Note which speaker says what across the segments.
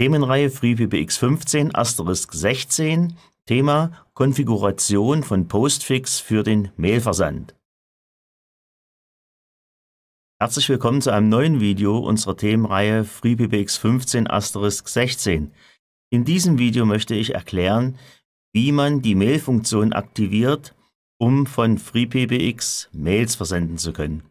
Speaker 1: Themenreihe FreePBX 15 Asterisk 16 Thema Konfiguration von Postfix für den Mailversand. Herzlich willkommen zu einem neuen Video unserer Themenreihe FreePBX 15 Asterisk 16. In diesem Video möchte ich erklären, wie man die Mail-Funktion aktiviert, um von FreePBX Mails versenden zu können.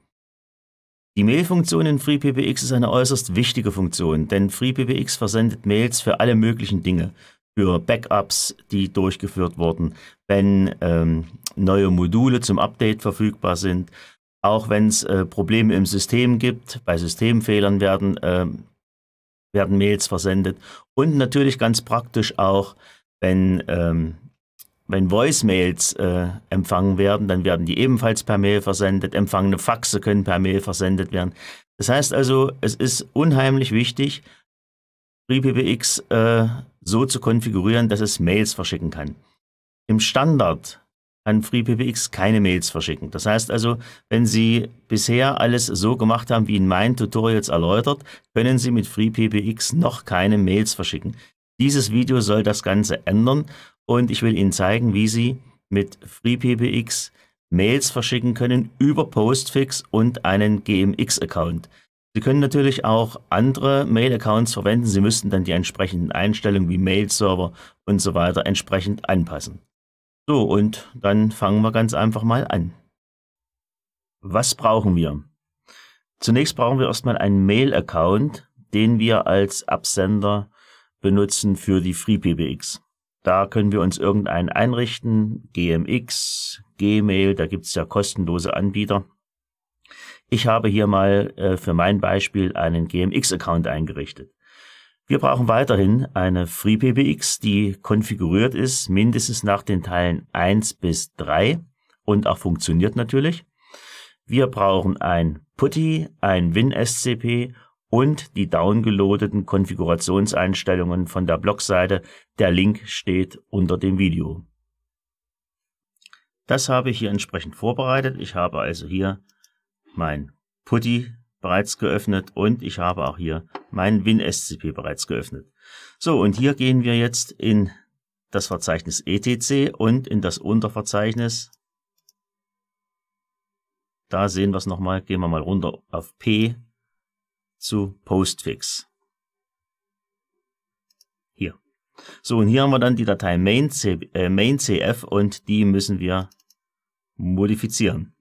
Speaker 1: Die Mail-Funktion in FreePBX ist eine äußerst wichtige Funktion, denn FreePBX versendet Mails für alle möglichen Dinge, für Backups, die durchgeführt wurden, wenn ähm, neue Module zum Update verfügbar sind, auch wenn es äh, Probleme im System gibt, bei Systemfehlern werden, äh, werden Mails versendet und natürlich ganz praktisch auch, wenn ähm, wenn Voicemails äh, empfangen werden, dann werden die ebenfalls per Mail versendet. Empfangene Faxe können per Mail versendet werden. Das heißt also, es ist unheimlich wichtig, FreePBX äh, so zu konfigurieren, dass es Mails verschicken kann. Im Standard kann FreePBX keine Mails verschicken. Das heißt also, wenn Sie bisher alles so gemacht haben, wie in meinen Tutorials erläutert, können Sie mit FreePBX noch keine Mails verschicken. Dieses Video soll das Ganze ändern und ich will Ihnen zeigen, wie Sie mit FreePBX Mails verschicken können über Postfix und einen GMX-Account. Sie können natürlich auch andere Mail-Accounts verwenden. Sie müssten dann die entsprechenden Einstellungen wie Mail-Server und so weiter entsprechend anpassen. So, und dann fangen wir ganz einfach mal an. Was brauchen wir? Zunächst brauchen wir erstmal einen Mail-Account, den wir als Absender benutzen für die FreePBX. Da können wir uns irgendeinen einrichten, GMX, Gmail, da gibt's ja kostenlose Anbieter. Ich habe hier mal äh, für mein Beispiel einen GMX-Account eingerichtet. Wir brauchen weiterhin eine FreePBX, die konfiguriert ist, mindestens nach den Teilen 1 bis 3 und auch funktioniert natürlich. Wir brauchen ein PuTTY, ein WinSCP und die downgeloadeten Konfigurationseinstellungen von der Blogseite. Der Link steht unter dem Video. Das habe ich hier entsprechend vorbereitet. Ich habe also hier mein Putty bereits geöffnet und ich habe auch hier mein WinSCP bereits geöffnet. So, und hier gehen wir jetzt in das Verzeichnis etc und in das Unterverzeichnis. Da sehen wir es nochmal. Gehen wir mal runter auf P zu Postfix. Hier. So, und hier haben wir dann die Datei main.cf äh, main und die müssen wir modifizieren.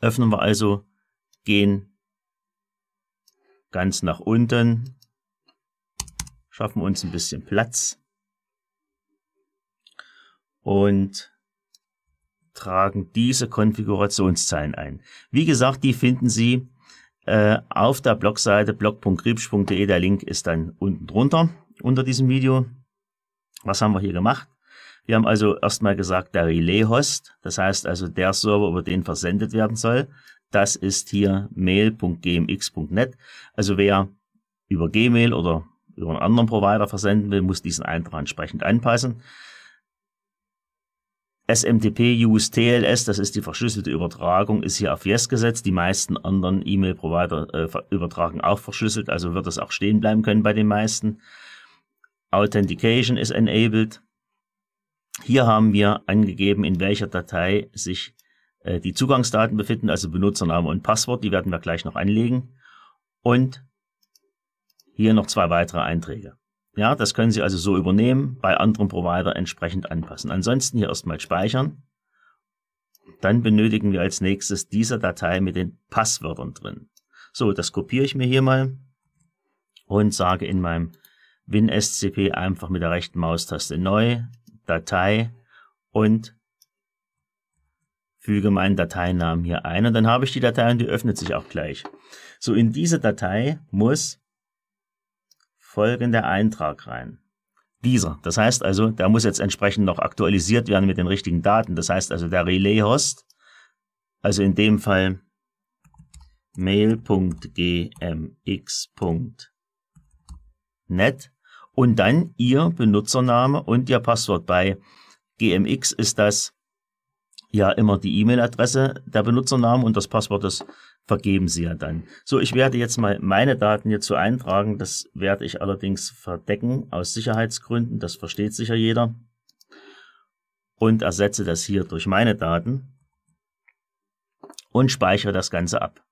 Speaker 1: Öffnen wir also, gehen ganz nach unten, schaffen uns ein bisschen Platz und tragen diese Konfigurationszeilen ein. Wie gesagt, die finden Sie äh, auf der Blogseite blog.griebsch.de. Der Link ist dann unten drunter unter diesem Video. Was haben wir hier gemacht? Wir haben also erstmal gesagt, der Relay-Host, das heißt also der Server, über den versendet werden soll, das ist hier mail.gmx.net. Also wer über Gmail oder über einen anderen Provider versenden will, muss diesen Eintrag entsprechend anpassen. SMTP Use TLS, das ist die verschlüsselte Übertragung, ist hier auf Yes gesetzt. Die meisten anderen E-Mail-Provider äh, übertragen auch verschlüsselt, also wird das auch stehen bleiben können bei den meisten. Authentication ist enabled. Hier haben wir angegeben, in welcher Datei sich äh, die Zugangsdaten befinden, also Benutzername und Passwort, die werden wir gleich noch anlegen. Und hier noch zwei weitere Einträge. Ja, das können Sie also so übernehmen, bei anderen Provider entsprechend anpassen. Ansonsten hier erstmal speichern. Dann benötigen wir als nächstes diese Datei mit den Passwörtern drin. So, das kopiere ich mir hier mal und sage in meinem WinSCP einfach mit der rechten Maustaste neu, Datei und füge meinen Dateinamen hier ein und dann habe ich die Datei und die öffnet sich auch gleich. So, in diese Datei muss folgender Eintrag rein. Dieser. Das heißt also, der muss jetzt entsprechend noch aktualisiert werden mit den richtigen Daten. Das heißt also, der Relay-Host, also in dem Fall mail.gmx.net und dann Ihr Benutzername und Ihr Passwort. Bei GMX ist das ja immer die E-Mail-Adresse, der Benutzername und das Passwort ist vergeben sie ja dann. So, ich werde jetzt mal meine Daten hierzu eintragen. Das werde ich allerdings verdecken aus Sicherheitsgründen. Das versteht sicher jeder. Und ersetze das hier durch meine Daten und speichere das Ganze ab.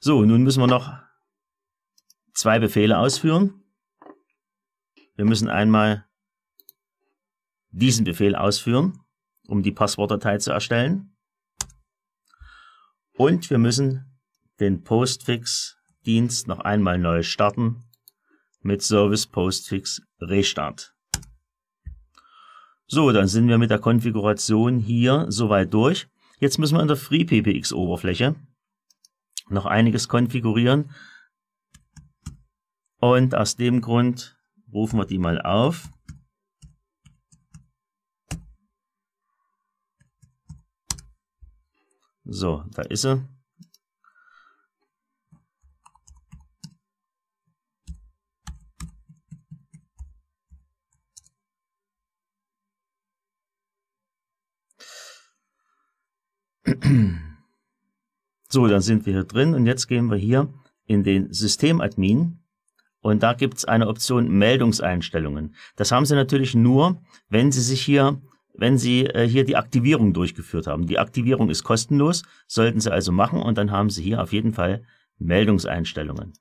Speaker 1: So, nun müssen wir noch zwei Befehle ausführen. Wir müssen einmal diesen Befehl ausführen um die Passwortdatei zu erstellen. Und wir müssen den Postfix-Dienst noch einmal neu starten mit Service Postfix Restart. So, dann sind wir mit der Konfiguration hier soweit durch. Jetzt müssen wir in der FreePPX-Oberfläche noch einiges konfigurieren. Und aus dem Grund rufen wir die mal auf. So, da ist er. So, dann sind wir hier drin und jetzt gehen wir hier in den Systemadmin und da gibt es eine Option Meldungseinstellungen. Das haben Sie natürlich nur, wenn Sie sich hier wenn Sie äh, hier die Aktivierung durchgeführt haben. Die Aktivierung ist kostenlos, sollten Sie also machen und dann haben Sie hier auf jeden Fall Meldungseinstellungen.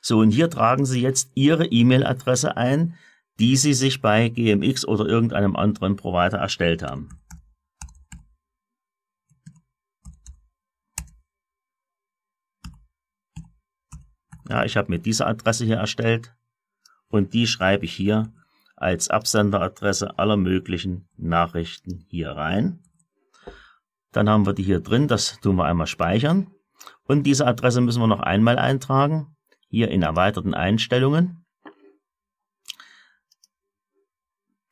Speaker 1: So, und hier tragen Sie jetzt Ihre E-Mail-Adresse ein, die Sie sich bei GMX oder irgendeinem anderen Provider erstellt haben. Ja, ich habe mir diese Adresse hier erstellt und die schreibe ich hier als Absenderadresse aller möglichen Nachrichten hier rein. Dann haben wir die hier drin, das tun wir einmal speichern. Und diese Adresse müssen wir noch einmal eintragen, hier in erweiterten Einstellungen.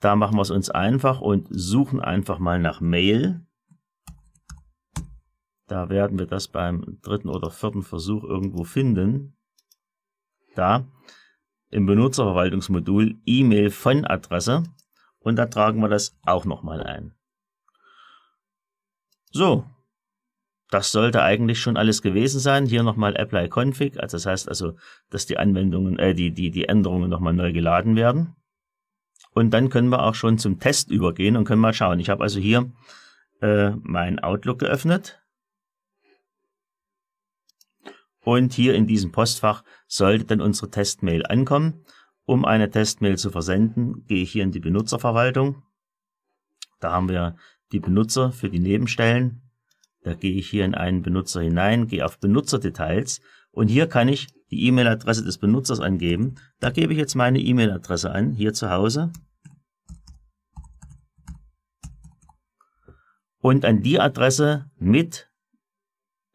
Speaker 1: Da machen wir es uns einfach und suchen einfach mal nach Mail. Da werden wir das beim dritten oder vierten Versuch irgendwo finden. Da im Benutzerverwaltungsmodul E-Mail von Adresse und da tragen wir das auch nochmal ein. So, das sollte eigentlich schon alles gewesen sein. Hier nochmal Apply Config, also das heißt also, dass die Anwendungen, äh, die, die, die Änderungen nochmal neu geladen werden. Und dann können wir auch schon zum Test übergehen und können mal schauen. Ich habe also hier äh, mein Outlook geöffnet und hier in diesem Postfach sollte dann unsere Testmail ankommen. Um eine Testmail zu versenden, gehe ich hier in die Benutzerverwaltung. Da haben wir die Benutzer für die Nebenstellen. Da gehe ich hier in einen Benutzer hinein, gehe auf Benutzerdetails und hier kann ich die E-Mail-Adresse des Benutzers angeben. Da gebe ich jetzt meine E-Mail-Adresse an, hier zu Hause. Und an die Adresse mit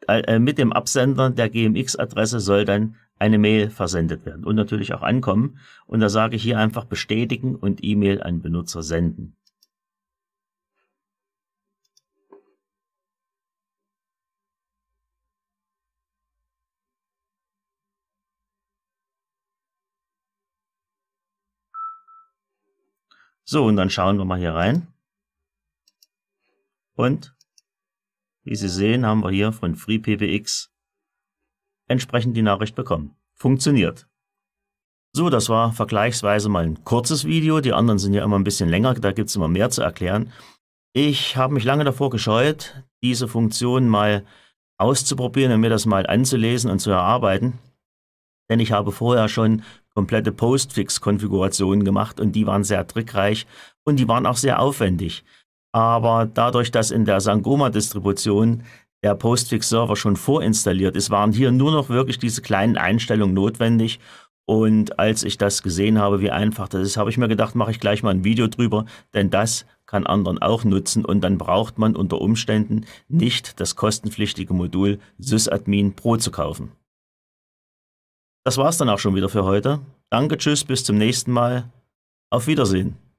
Speaker 1: äh, mit dem Absender der GMX-Adresse soll dann eine Mail versendet werden und natürlich auch ankommen. Und da sage ich hier einfach bestätigen und E-Mail an Benutzer senden. So, und dann schauen wir mal hier rein. Und wie Sie sehen, haben wir hier von FreePBX entsprechend die Nachricht bekommen. Funktioniert. So, das war vergleichsweise mal ein kurzes Video. Die anderen sind ja immer ein bisschen länger, da gibt es immer mehr zu erklären. Ich habe mich lange davor gescheut, diese Funktion mal auszuprobieren und mir das mal anzulesen und zu erarbeiten. Denn ich habe vorher schon komplette Postfix-Konfigurationen gemacht und die waren sehr trickreich und die waren auch sehr aufwendig. Aber dadurch, dass in der Sangoma-Distribution der Postfix-Server schon vorinstalliert ist, waren hier nur noch wirklich diese kleinen Einstellungen notwendig. Und als ich das gesehen habe, wie einfach das ist, habe ich mir gedacht, mache ich gleich mal ein Video drüber, denn das kann anderen auch nutzen und dann braucht man unter Umständen nicht das kostenpflichtige Modul SysAdmin Pro zu kaufen. Das war's dann auch schon wieder für heute. Danke, tschüss, bis zum nächsten Mal. Auf Wiedersehen.